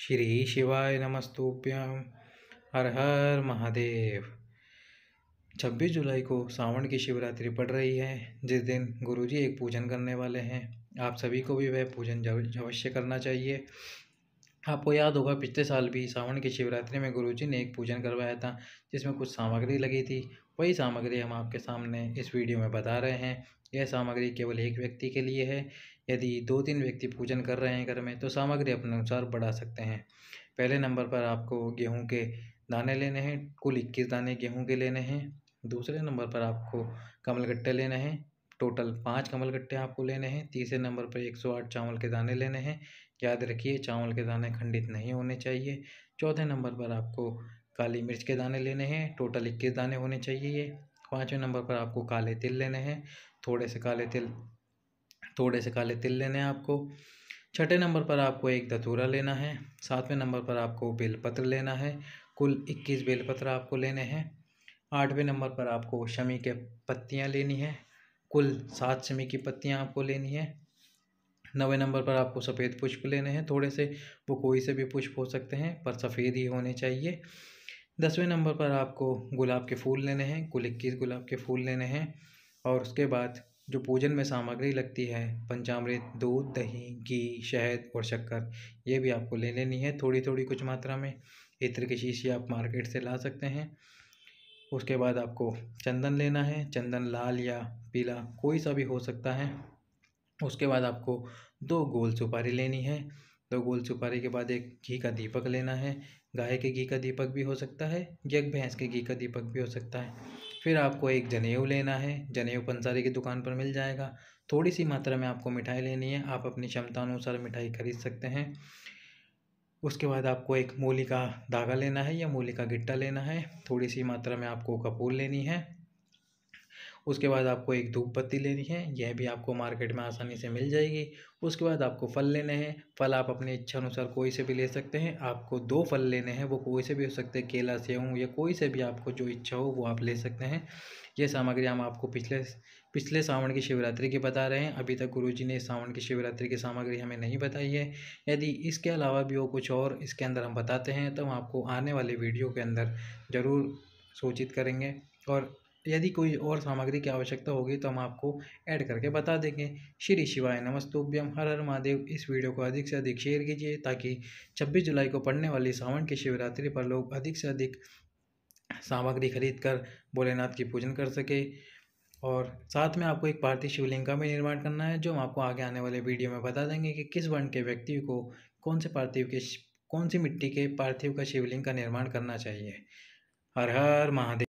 श्री शिवाय नमस्तूप्यम हर हर महादेव 26 जुलाई को सावण की शिवरात्रि पड़ रही है जिस दिन गुरुजी एक पूजन करने वाले हैं आप सभी को भी वह पूजन अवश्य करना चाहिए आपको याद होगा पिछले साल भी सावन की शिवरात्रि में गुरुजी ने एक पूजन करवाया था जिसमें कुछ सामग्री लगी थी वही सामग्री हम आपके सामने इस वीडियो में बता रहे हैं यह सामग्री केवल एक व्यक्ति के लिए है यदि दो तीन व्यक्ति पूजन कर रहे हैं घर में तो सामग्री अपने अनुसार बढ़ा सकते हैं पहले नंबर पर आपको गेहूँ के दाने लेने हैं कुल इक्कीस दाने गेहूँ के लेने हैं दूसरे नंबर पर आपको कमलगट्टे लेने हैं टोटल पाँच कमल गट्टे आपको लेने हैं तीसरे नंबर पर एक सौ आठ चावल के दाने लेने हैं याद रखिए चावल के दाने खंडित नहीं होने चाहिए चौथे नंबर पर आपको काली मिर्च के दाने लेने हैं टोटल इक्कीस दाने होने चाहिए पाँचवें नंबर पर आपको काले तिल लेने हैं थोड़े से काले तिल थोड़े से काले तिल लेने हैं आपको छठे नंबर पर आपको एक धतूरा लेना है सातवें नंबर पर आपको बेलपत्र लेना है कुल इक्कीस बेलपत्र आपको लेने हैं आठवें नंबर पर आपको शमी के पत्तियाँ लेनी है कुल सात सेमी की पत्तियाँ आपको लेनी है नवे नंबर पर आपको सफ़ेद पुष्प लेने हैं थोड़े से वो कोई से भी पुष्प हो सकते हैं पर सफ़ेद ही होने चाहिए दसवें नंबर पर आपको गुलाब के फूल लेने हैं कुल इक्कीस गुलाब के फूल लेने हैं और उसके बाद जो पूजन में सामग्री लगती है पंचामृत दूध दही घी शहद और शक्कर ये भी आपको ले लेनी है थोड़ी थोड़ी कुछ मात्रा में इत्र की शीशी आप मार्केट से ला सकते हैं उसके बाद आपको चंदन लेना है चंदन लाल या पीला कोई सा भी हो सकता है उसके बाद आपको दो गोल सुपारी लेनी है दो गोल सुपारी के बाद एक घी का दीपक लेना है गाय के घी का दीपक भी हो सकता है या भैंस के घी का दीपक भी हो सकता है फिर आपको एक जनेऊ लेना है जनेऊ पंसारी की दुकान पर मिल जाएगा थोड़ी सी मात्रा में आपको मिठाई लेनी है आप अपनी क्षमता अनुसार मिठाई खरीद सकते हैं उसके बाद आपको एक मूली का धागा लेना है या मूली का गिट्टा लेना है थोड़ी सी मात्रा में आपको कपूर लेनी है उसके बाद आपको एक धूप पत्ती लेनी है यह भी आपको मार्केट में आसानी से मिल जाएगी उसके बाद आपको फल लेने हैं फल आप अपने इच्छा अनुसार कोई से भी ले सकते हैं आपको दो फल लेने हैं वो कोई से भी हो सकते हैं केला सेहूँ या कोई से भी आपको जो इच्छा हो वो आप ले सकते हैं ये सामग्री हम आपको पिछले पिछले सावन की शिवरात्रि की बता रहे हैं अभी तक गुरु ने सावन की शिवरात्रि की सामग्री हमें नहीं बताई है यदि इसके अलावा भी वो कुछ और इसके अंदर हम बताते हैं तो हम आपको आने वाले वीडियो के अंदर ज़रूर सूचित करेंगे और तो यदि कोई और सामग्री की आवश्यकता होगी तो हम आपको ऐड करके बता देंगे श्री शिवाय नमस्तुभ्यम हर हर महादेव इस वीडियो को अधिक से अधिक शेयर कीजिए ताकि छब्बीस जुलाई को पड़ने वाली सावन की शिवरात्रि पर लोग अधिक से अधिक सामग्री खरीद कर भोलेनाथ की पूजन कर सके और साथ में आपको एक पार्थिव शिवलिंग का भी निर्माण करना है जो हम आपको आगे आने वाले वीडियो में बता देंगे कि किस वर्ण के व्यक्ति को कौन से पार्थिव के कौन सी मिट्टी के पार्थिव का शिवलिंग का निर्माण करना चाहिए हर हर महादेव